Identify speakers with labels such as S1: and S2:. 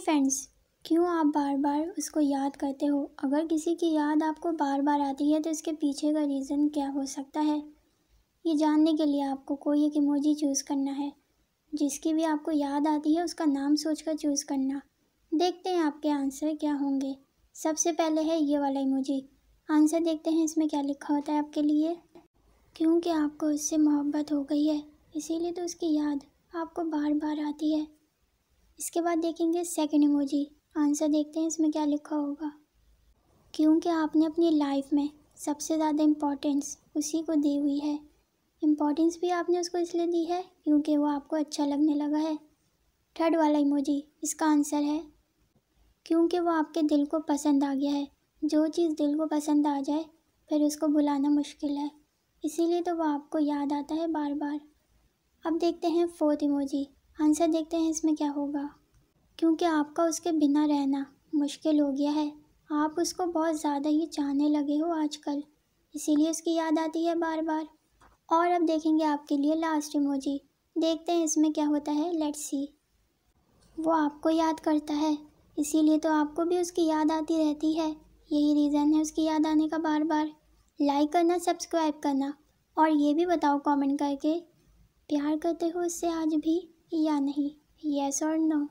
S1: friends क्यों आप बार बार उसको याद करते हो अगर किसी की याद आपको बार बार आती है तो इसके पीछे का रीज़न क्या हो सकता है ये जानने के लिए आपको कोई एक इमोजी चूज़ करना है जिसकी भी आपको याद आती है उसका नाम सोचकर चूज़ करना देखते हैं आपके आंसर क्या होंगे सबसे पहले है ये वाला इमोजी आंसर देखते हैं इसमें क्या लिखा होता है आपके लिए क्योंकि आपको उससे मोहब्बत हो गई है इसीलिए तो उसकी याद आपको बार बार आती है इसके बाद देखेंगे सेकेंड इमोजी आंसर देखते हैं इसमें क्या लिखा होगा क्योंकि आपने अपनी लाइफ में सबसे ज़्यादा इम्पोर्टेंस उसी को दी हुई है इम्पोर्टेंस भी आपने उसको इसलिए दी है क्योंकि वो आपको अच्छा लगने लगा है थर्ड वाला इमोजी इसका आंसर है क्योंकि वो आपके दिल को पसंद आ गया है जो चीज़ दिल को पसंद आ जाए फिर उसको भुलाना मुश्किल है इसीलिए तो वो आपको याद आता है बार बार अब देखते हैं फोर्थ इमोजी आंसर हाँ देखते हैं इसमें क्या होगा क्योंकि आपका उसके बिना रहना मुश्किल हो गया है आप उसको बहुत ज़्यादा ही चाहने लगे हो आजकल इसीलिए उसकी याद आती है बार बार और अब देखेंगे आपके लिए लास्ट इमोजी देखते हैं इसमें क्या होता है लेट्स सी वो आपको याद करता है इसीलिए तो आपको भी उसकी याद आती रहती है यही रीज़न है उसकी याद आने का बार बार लाइक करना सब्सक्राइब करना और ये भी बताओ कमेंट करके प्यार करते हो उससे आज भी या नहीं येस और नो